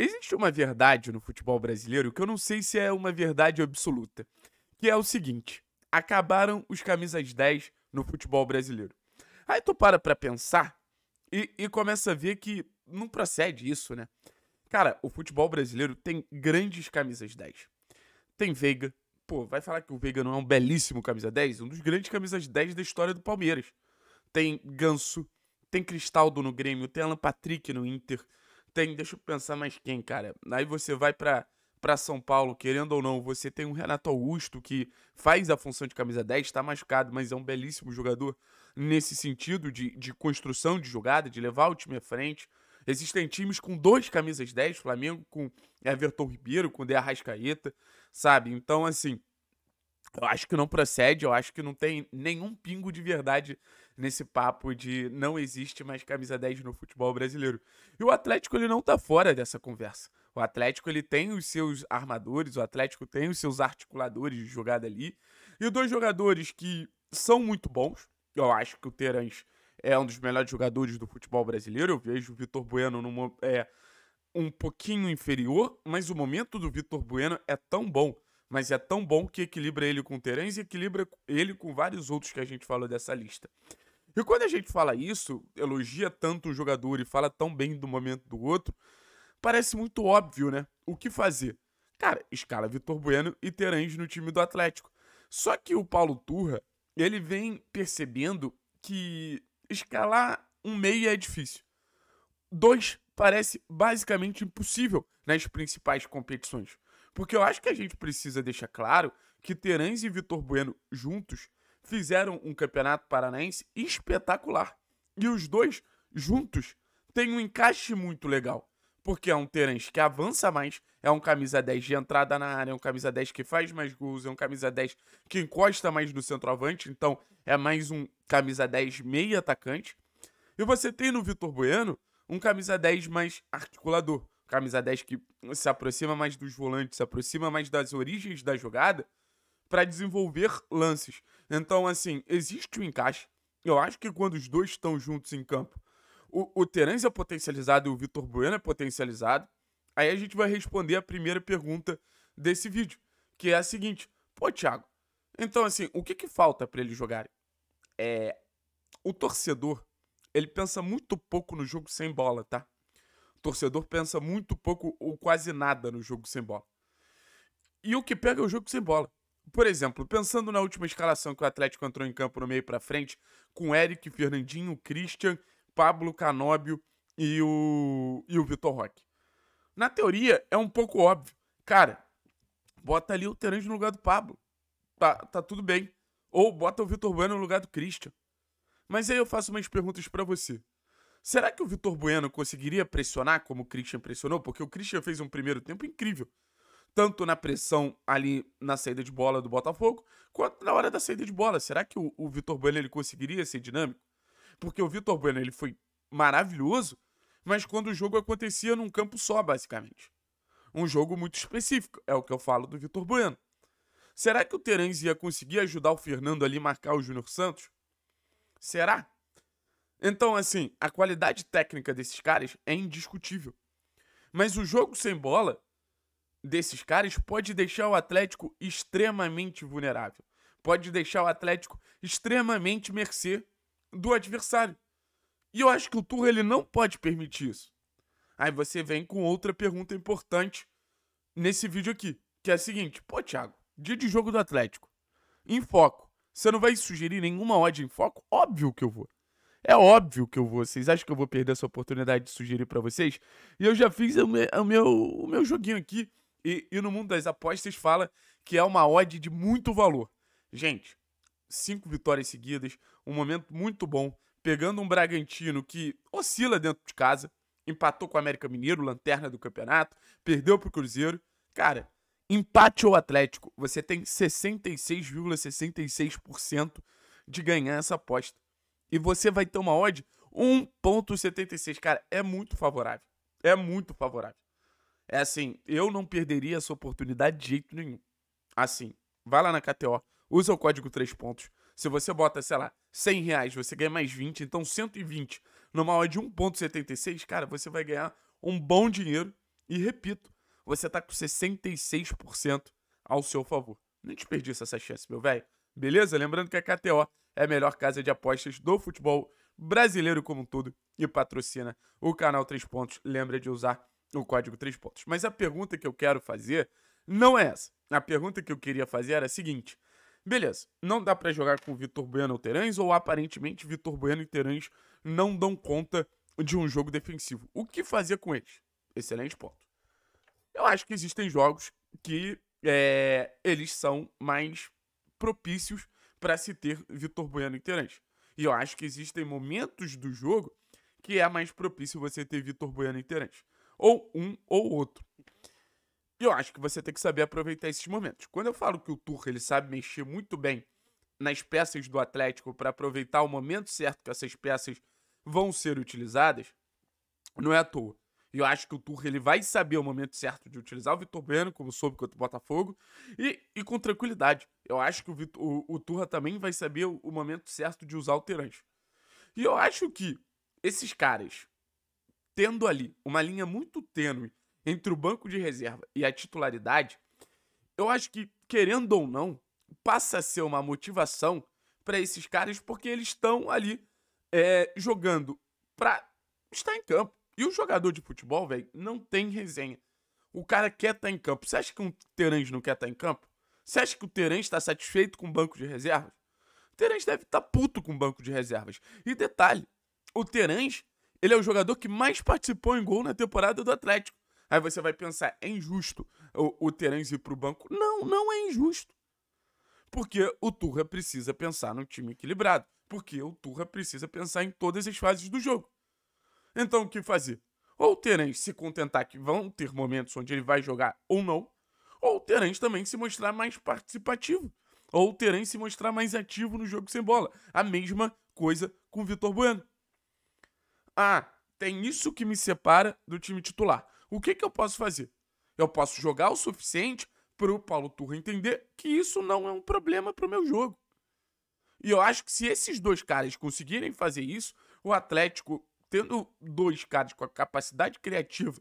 Existe uma verdade no futebol brasileiro que eu não sei se é uma verdade absoluta, que é o seguinte: acabaram os camisas 10 no futebol brasileiro. Aí tu para pra pensar e, e começa a ver que não procede isso, né? Cara, o futebol brasileiro tem grandes camisas 10. Tem Veiga. Pô, vai falar que o Veiga não é um belíssimo camisa 10? Um dos grandes camisas 10 da história do Palmeiras. Tem Ganso, tem Cristaldo no Grêmio, tem Alan Patrick no Inter, tem, deixa eu pensar mais quem, cara. Aí você vai para para São Paulo, querendo ou não, você tem um Renato Augusto que faz a função de camisa 10, está machucado, mas é um belíssimo jogador nesse sentido de, de construção de jogada, de levar o time à frente. Existem times com dois camisas 10, Flamengo com Everton Ribeiro, com De Arrascaeta, sabe? Então, assim, eu acho que não procede, eu acho que não tem nenhum pingo de verdade nesse papo de não existe mais camisa 10 no futebol brasileiro. E o Atlético ele não tá fora dessa conversa. O Atlético ele tem os seus armadores, o Atlético tem os seus articuladores de jogada ali. E dois jogadores que são muito bons. Eu acho que o Terans é um dos melhores jogadores do futebol brasileiro. Eu vejo o Vitor Bueno numa, é, um pouquinho inferior, mas o momento do Vitor Bueno é tão bom mas é tão bom que equilibra ele com o Terence e equilibra ele com vários outros que a gente falou dessa lista. E quando a gente fala isso, elogia tanto um jogador e fala tão bem do momento do outro, parece muito óbvio, né? O que fazer? Cara, escala Vitor Bueno e Terence no time do Atlético. Só que o Paulo Turra, ele vem percebendo que escalar um meio é difícil. Dois parece basicamente impossível nas principais competições. Porque eu acho que a gente precisa deixar claro que Terãs e Vitor Bueno juntos fizeram um campeonato paranaense espetacular. E os dois juntos têm um encaixe muito legal. Porque é um Terãs que avança mais, é um camisa 10 de entrada na área, é um camisa 10 que faz mais gols, é um camisa 10 que encosta mais no centroavante, então é mais um camisa 10 meio atacante. E você tem no Vitor Bueno um camisa 10 mais articulador, camisa 10 que se aproxima mais dos volantes, se aproxima mais das origens da jogada, para desenvolver lances. Então, assim, existe o um encaixe. Eu acho que quando os dois estão juntos em campo, o, o Terence é potencializado e o Vitor Bueno é potencializado. Aí a gente vai responder a primeira pergunta desse vídeo, que é a seguinte: Pô, Thiago, então, assim, o que, que falta para eles jogarem? É. O torcedor, ele pensa muito pouco no jogo sem bola, tá? O torcedor pensa muito pouco ou quase nada no jogo sem bola. E o que pega é o jogo sem bola. Por exemplo, pensando na última escalação que o Atlético entrou em campo no meio para frente, com Eric, Fernandinho, Christian, Pablo Canóbio e o, e o Vitor Roque. Na teoria, é um pouco óbvio. Cara, bota ali o Terence no lugar do Pablo. Tá, tá tudo bem. Ou bota o Vitor Bueno no lugar do Christian. Mas aí eu faço umas perguntas para você. Será que o Vitor Bueno conseguiria pressionar como o Christian pressionou? Porque o Christian fez um primeiro tempo incrível. Tanto na pressão ali na saída de bola do Botafogo, quanto na hora da saída de bola. Será que o, o Vitor Bueno ele conseguiria ser dinâmico? Porque o Vitor Bueno ele foi maravilhoso, mas quando o jogo acontecia num campo só, basicamente. Um jogo muito específico, é o que eu falo do Vitor Bueno. Será que o Terence ia conseguir ajudar o Fernando ali marcar o Júnior Santos? Será? Então, assim, a qualidade técnica desses caras é indiscutível. Mas o jogo sem bola desses caras pode deixar o Atlético extremamente vulnerável. Pode deixar o Atlético extremamente mercê do adversário. E eu acho que o Turra ele não pode permitir isso. Aí você vem com outra pergunta importante nesse vídeo aqui, que é a seguinte: pô, Thiago, dia de jogo do Atlético, em foco. Você não vai sugerir nenhuma odd em foco? Óbvio que eu vou. É óbvio que eu vou. Vocês acham que eu vou perder essa oportunidade de sugerir para vocês? E eu já fiz o meu, o meu, o meu joguinho aqui. E, e, no mundo das apostas fala que é uma odd de muito valor. Gente, cinco vitórias seguidas, um momento muito bom. Pegando um Bragantino que oscila dentro de casa, empatou com o América Mineiro, lanterna do campeonato, perdeu pro Cruzeiro. Cara, empate ou Atlético, você tem 66,66% ,66 de ganhar essa aposta. E você vai ter uma odd 1.76. Cara, é muito favorável. É muito favorável. É assim, eu não perderia essa oportunidade de jeito nenhum. Assim, vai lá na KTO, usa o código 3 pontos. Se você bota, sei lá, 100 reais, você ganha mais 20, então 120 numa odd de 1.76, cara, você vai ganhar um bom dinheiro. E repito, você tá com 66% ao seu favor. Não desperdiça essa chance, meu velho. Beleza? Lembrando que a KTO é a melhor casa de apostas do futebol brasileiro como um todo e patrocina o canal 3 pontos. Lembra de usar o código 3 pontos. Mas a pergunta que eu quero fazer não é essa. A pergunta que eu queria fazer era a seguinte: beleza, não dá para jogar com Vitor Bueno ou Terãs, ou aparentemente Vitor Bueno e Terãs não dão conta de um jogo defensivo. O que fazer com eles? Excelente ponto. Eu acho que existem jogos que é, eles são mais propícios para se ter Vitor Bueno inteirante. E eu acho que existem momentos do jogo que é mais propício você ter Vitor Bueno inteirante. Ou um ou outro. E eu acho que você tem que saber aproveitar esses momentos. Quando eu falo que o Turco ele sabe mexer muito bem nas peças do Atlético para aproveitar o momento certo que essas peças vão ser utilizadas, não é à toa. E eu acho que o Turra, ele vai saber o momento certo de utilizar o Vitor Bueno, como soube contra o Botafogo, e, e com tranquilidade. Eu acho que o, Vitor, o, o Turra também vai saber o, o, momento certo de usar o Terence. E eu acho que esses caras, tendo ali uma linha muito tênue entre o banco de reserva e a titularidade, eu acho que, querendo ou não, passa a ser uma motivação para esses caras porque eles estão ali é, jogando para estar em campo. E o jogador de futebol, velho, não tem resenha. O cara quer estar tá em campo. Você acha que um Terãs não quer estar tá em campo? Você acha que o Terãs está satisfeito com o banco de reservas? O Terãs deve estar tá puto com o banco de reservas. E detalhe, o Terãs, ele é o jogador que mais participou em gol na temporada do Atlético. Aí você vai pensar, é injusto o, o Terãs ir o banco? Não, não é injusto. Porque o Turra precisa pensar num time equilibrado. Porque o Turra precisa pensar em todas as fases do jogo. Então o que fazer? Ou o Terence se contentar que vão ter momentos onde ele vai jogar ou não, ou o Terence também se mostrar mais participativo, ou o Terence se mostrar mais ativo no jogo sem bola. A mesma coisa com o Vitor Bueno. Ah, tem isso que me separa do time titular. O que, que eu posso fazer? Eu posso jogar o suficiente para o Paulo Turra entender que isso não é um problema para o meu jogo. E eu acho que se esses dois caras conseguirem fazer isso, o Atlético tendo dois caras com a capacidade criativa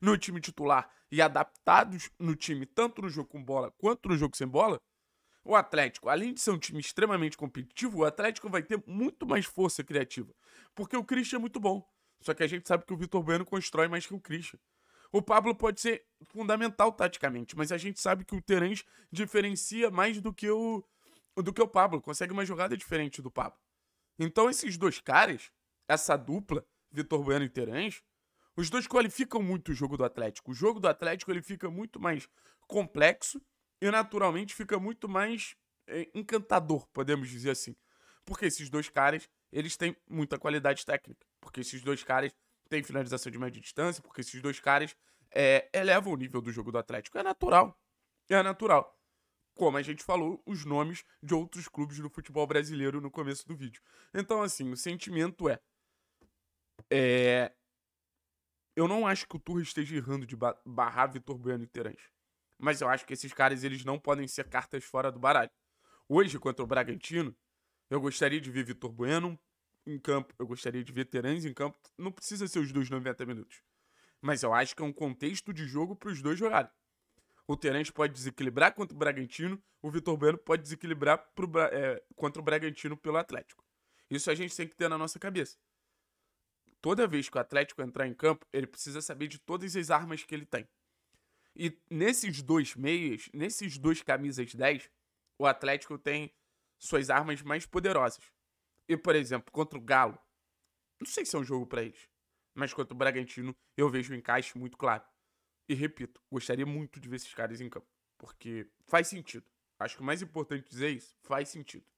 no time titular e adaptados no time, tanto no jogo com bola quanto no jogo sem bola, o Atlético, além de ser um time extremamente competitivo, o Atlético vai ter muito mais força criativa. Porque o Christian é muito bom. Só que a gente sabe que o Vitor Bueno constrói mais que o Christian. O Pablo pode ser fundamental taticamente, mas a gente sabe que o Terence diferencia mais do que o do que o Pablo, consegue uma jogada diferente do Pablo. Então esses dois caras, essa dupla, Vitor Bueno e Terãs, os dois qualificam muito o jogo do Atlético. O jogo do Atlético ele fica muito mais complexo e naturalmente fica muito mais é, encantador, podemos dizer assim. Porque esses dois caras, eles têm muita qualidade técnica. Porque esses dois caras têm finalização de média distância, porque esses dois caras é, elevam o nível do jogo do Atlético. É natural. É natural como a gente falou, os nomes de outros clubes do futebol brasileiro no começo do vídeo. Então, assim, o sentimento é: é... Eu não acho que o Turra esteja errando de barrar Vitor Bueno e Terence. Mas eu acho que esses caras eles não podem ser cartas fora do baralho. Hoje, contra o Bragantino, eu gostaria de ver Vitor Bueno em campo, eu gostaria de ver Terence em campo. Não precisa ser os dois 90 minutos. Mas eu acho que é um contexto de jogo para os dois jogarem. O Terence pode desequilibrar contra o Bragantino, o Vitor Bueno pode desequilibrar pro, é, contra o Bragantino pelo Atlético. Isso a gente tem que ter na nossa cabeça toda vez que o Atlético entrar em campo, ele precisa saber de todas as armas que ele tem. E nesses dois meias, nesses dois camisas 10, o Atlético tem suas armas mais poderosas. E, por exemplo, contra o Galo, não sei se é um jogo para eles, mas contra o Bragantino eu vejo um encaixe muito claro. E repito, gostaria muito de ver esses caras em campo, porque faz sentido. Acho que o mais importante dizer isso, faz sentido.